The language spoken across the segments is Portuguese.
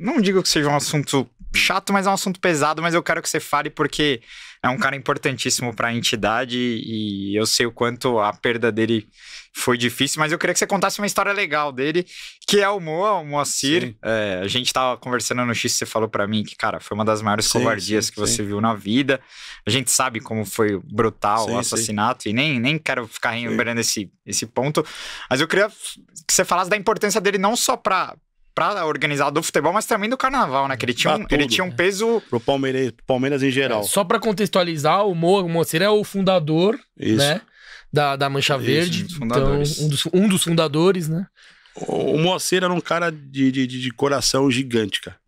não digo que seja um assunto chato, mas é um assunto pesado, mas eu quero que você fale porque é um cara importantíssimo para a entidade e eu sei o quanto a perda dele foi difícil, mas eu queria que você contasse uma história legal dele, que é o Moa, o Moacir. É, a gente tava conversando no X, você falou para mim que, cara, foi uma das maiores sim, covardias sim, que sim. você viu na vida. A gente sabe como foi brutal o assassinato e nem, nem quero ficar relembrando esse, esse ponto, mas eu queria que você falasse da importância dele não só para pra organizar do futebol, mas também do carnaval, né? Que ele tinha, um, ele tinha um peso. É. Pro Palmeiras, Palmeiras em geral. É, só para contextualizar, o, Mo, o é o fundador, Isso. né? Da, da Mancha Isso, Verde. Um então, um dos, um dos fundadores, né? O, o era um cara de, de, de coração gigante, cara.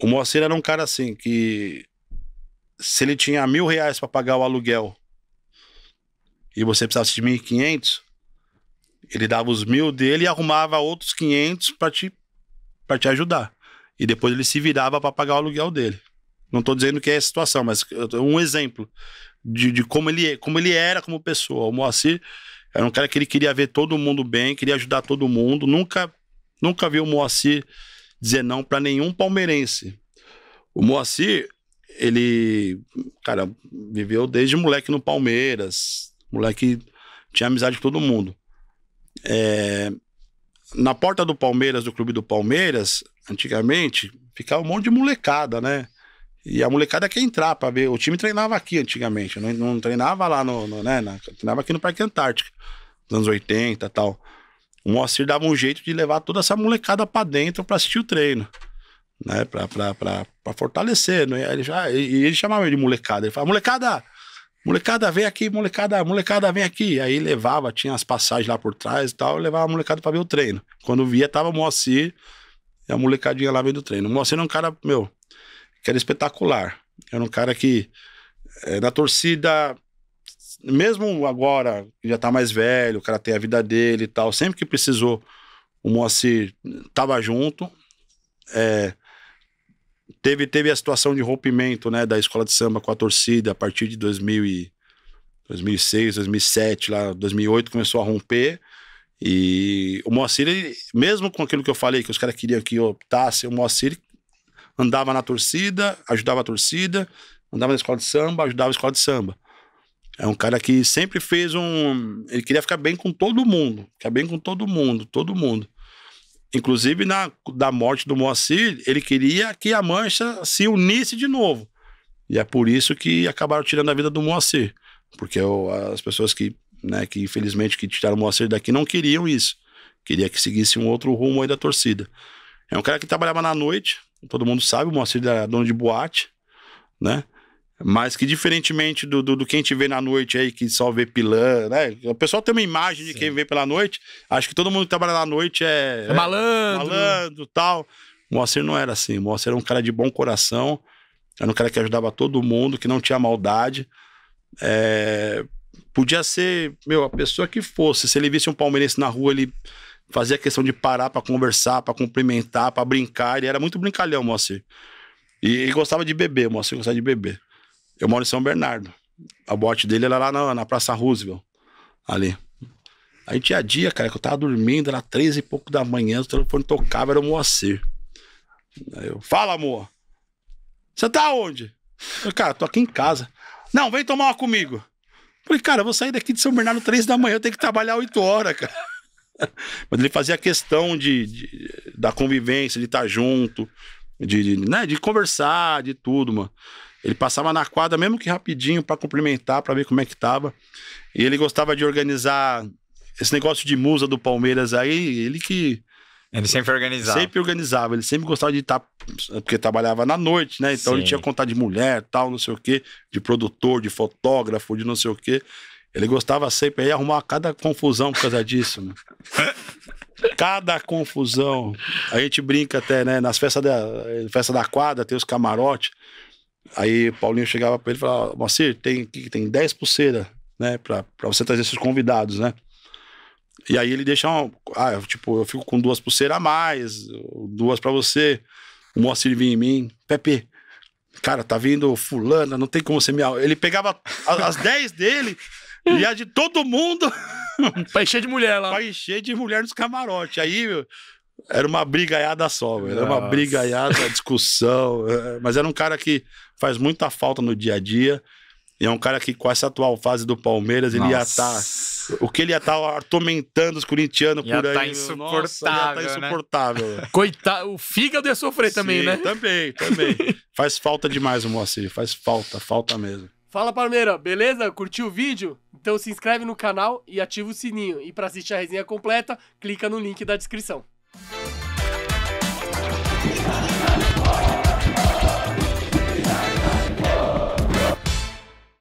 O Moacir era um cara assim que. Se ele tinha mil reais para pagar o aluguel e você precisasse de 1.500, ele dava os mil dele e arrumava outros 500 para te, para te ajudar. E depois ele se virava para pagar o aluguel dele. Não estou dizendo que é a situação, mas um exemplo de, de, como, ele, como ele era como pessoa. O Moacir era um cara que ele queria ver todo mundo bem, queria ajudar todo mundo. Nunca, nunca vi o Moacir dizer não para nenhum palmeirense. O Moacir, ele, cara, viveu desde moleque no Palmeiras, moleque tinha amizade com todo mundo. É, na porta do Palmeiras, do clube do Palmeiras, antigamente, ficava um monte de molecada, né? E a molecada quer entrar para ver. O time treinava aqui antigamente, não, não treinava lá no, no né, na, treinava aqui no Parque Antártico, nos anos 80 e tal. O Moacir dava um jeito de levar toda essa molecada para dentro para assistir o treino, né? Para fortalecer, né? Ele já, e ele chamava de molecada. Ele falava, molecada, Molecada, vem aqui, molecada, molecada, vem aqui. Aí levava, tinha as passagens lá por trás e tal, levava a molecada pra ver o treino. Quando via, tava Moacir e a molecadinha lá vendo o treino. O Moacir era um cara, meu, que era espetacular. Era um cara que, é, na torcida, mesmo agora, já tá mais velho, o cara tem a vida dele e tal, sempre que precisou, o Moacir tava junto. É, teve, teve a situação de rompimento né, da escola de samba com a torcida a partir de 2000 e, 2006, 2007, lá 2008 começou a romper. E o Moacir, ele, mesmo com aquilo que eu falei, que os caras queriam que optasse, o Moacir andava na torcida, ajudava a torcida, andava na escola de samba, ajudava a escola de samba. É um cara que sempre fez um. Ele queria ficar bem com todo mundo, ficar bem com todo mundo, todo mundo. Inclusive, na, da morte do Moacir, ele queria que a Mancha se unisse de novo. E é por isso que acabaram tirando a vida do Moacir. Porque eu, as pessoas que, né, que infelizmente, que tiraram o Moacir daqui não queriam isso. Queria que seguisse um outro rumo aí da torcida. É um cara que trabalhava na noite, todo mundo sabe, o Moacir era dono de boate, né? Mas que diferentemente do, do, do, quem te vê na noite aí, que só vê pilã, né? O pessoal tem uma imagem de Sim. quem vê pela noite. Acho que todo mundo que trabalha na noite é. É malandro. É malandro tal. O Moacir não era assim. O Moacir era um cara de bom coração. Era um cara que ajudava todo mundo, que não tinha maldade. É... Podia ser, meu, a pessoa que fosse. Se ele visse um palmeirense na rua, ele fazia questão de parar para conversar, para cumprimentar, para brincar. Ele era muito brincalhão, Moacir. E ele gostava de beber, Moacir gostava de beber. Eu moro em São Bernardo. A bote dele era lá na, na Praça Roosevelt, ali. Aí tinha dia, cara, que eu tava dormindo, era três e pouco da manhã, o telefone tocava, era o Moacir. Aí eu, fala, amor. Você tá onde? Eu, cara, tô aqui em casa. Não, vem tomar uma comigo. Falei, cara, eu vou sair daqui de São Bernardo três da manhã, eu tenho que trabalhar oito horas, cara. Mas ele fazia questão de, de da convivência, de estar tá junto, de, de, né, de conversar, de tudo, mano. Ele passava na quadra, mesmo que rapidinho, para cumprimentar, para ver como é que tava. E ele gostava de organizar esse negócio de musa do Palmeiras aí, ele que. Ele sempre organizava. Sempre organizava, ele sempre gostava de estar. Tá, porque trabalhava na noite, né? Então Sim. ele tinha contato de mulher, tal, não sei o quê, de produtor, de fotógrafo, de não sei o quê. Ele gostava sempre, aí arrumar cada confusão por causa disso, né? Cada confusão. A gente brinca até, né? Nas festas da, festa da quadra, tem os camarotes. Aí Paulinho chegava pra ele e falava, Moacir, tem, tem 10 pulseiras, né? Pra, pra você trazer seus convidados, né? E aí ele deixa um, ah, eu, tipo, eu fico com duas pulseiras a mais, duas para você. O Moacir vinha em mim, Pepe, cara, tá vindo fulana, não tem como você me... Ele pegava as 10 dele e a de todo mundo. pra encher de mulher lá. Pra encher de mulher nos camarotes. Aí era uma brigaiada só, velho. Era uma brigaiada, discussão. É, mas era um cara que faz muita falta no dia a dia. E é um cara que, com essa atual fase do Palmeiras, Nossa. ele ia estar. Tá, o que ele ia estar tá atormentando os corintianos ia por tá aí. Tá insuportável. Nossa, ia tá né? insuportável. Né? Coitado, o fígado ia sofrer Sim, também, né? Também, também. faz falta demais o Moacir, faz falta, falta mesmo. Fala Palmeira, beleza? Curtiu o vídeo? Então se inscreve no canal e ativa o sininho. E para assistir a resenha completa, clica no link da descrição.